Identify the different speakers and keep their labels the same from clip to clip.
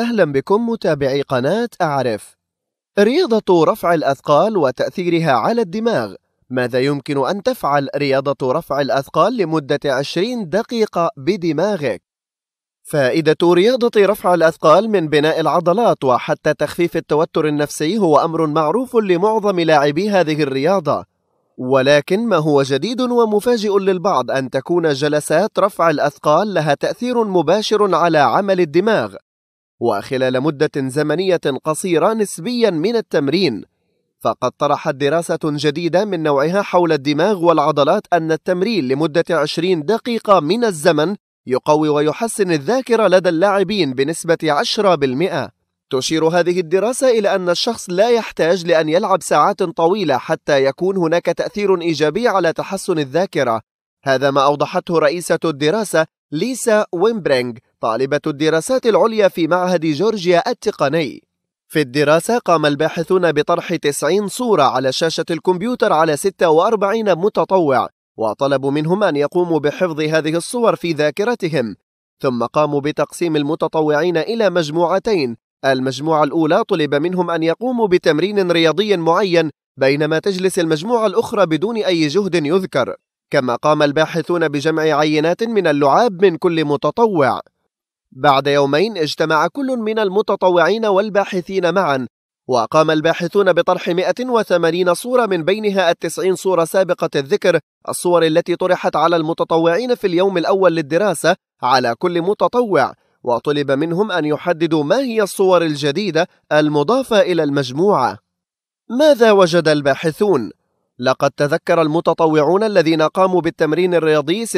Speaker 1: أهلا بكم متابعي قناة أعرف رياضة رفع الأثقال وتأثيرها على الدماغ ماذا يمكن أن تفعل رياضة رفع الأثقال لمدة 20 دقيقة بدماغك؟ فائدة رياضة رفع الأثقال من بناء العضلات وحتى تخفيف التوتر النفسي هو أمر معروف لمعظم لاعبي هذه الرياضة ولكن ما هو جديد ومفاجئ للبعض أن تكون جلسات رفع الأثقال لها تأثير مباشر على عمل الدماغ وخلال مدة زمنية قصيرة نسبيا من التمرين فقد طرحت دراسة جديدة من نوعها حول الدماغ والعضلات أن التمرين لمدة 20 دقيقة من الزمن يقوي ويحسن الذاكرة لدى اللاعبين بنسبة 10%. تشير هذه الدراسة إلى أن الشخص لا يحتاج لأن يلعب ساعات طويلة حتى يكون هناك تأثير إيجابي على تحسن الذاكرة. هذا ما أوضحته رئيسة الدراسة ليسا ويمبرينغ طالبة الدراسات العليا في معهد جورجيا التقني في الدراسة قام الباحثون بطرح 90 صورة على شاشة الكمبيوتر على 46 متطوع وطلبوا منهم أن يقوموا بحفظ هذه الصور في ذاكرتهم ثم قاموا بتقسيم المتطوعين إلى مجموعتين المجموعة الأولى طلب منهم أن يقوموا بتمرين رياضي معين بينما تجلس المجموعة الأخرى بدون أي جهد يذكر كما قام الباحثون بجمع عينات من اللعاب من كل متطوع بعد يومين اجتمع كل من المتطوعين والباحثين معا وقام الباحثون بطرح 180 صورة من بينها التسعين صورة سابقة الذكر الصور التي طرحت على المتطوعين في اليوم الأول للدراسة على كل متطوع وطلب منهم أن يحددوا ما هي الصور الجديدة المضافة إلى المجموعة ماذا وجد الباحثون؟ لقد تذكر المتطوعون الذين قاموا بالتمرين الرياضي 60%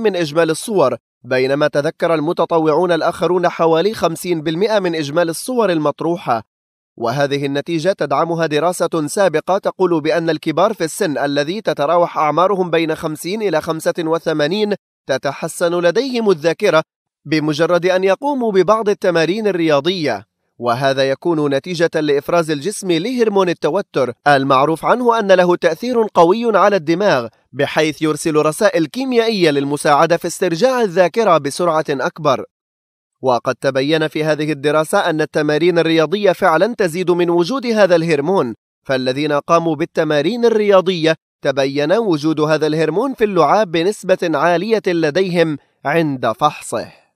Speaker 1: من إجمالي الصور بينما تذكر المتطوعون الآخرون حوالي 50% من إجمالي الصور المطروحة وهذه النتيجة تدعمها دراسة سابقة تقول بأن الكبار في السن الذي تتراوح أعمارهم بين 50 إلى 85 تتحسن لديهم الذاكرة بمجرد أن يقوموا ببعض التمارين الرياضية وهذا يكون نتيجة لإفراز الجسم لهرمون التوتر المعروف عنه أن له تأثير قوي على الدماغ بحيث يرسل رسائل كيميائية للمساعدة في استرجاع الذاكرة بسرعة أكبر وقد تبين في هذه الدراسة أن التمارين الرياضية فعلا تزيد من وجود هذا الهرمون فالذين قاموا بالتمارين الرياضية تبين وجود هذا الهرمون في اللعاب بنسبة عالية لديهم عند فحصه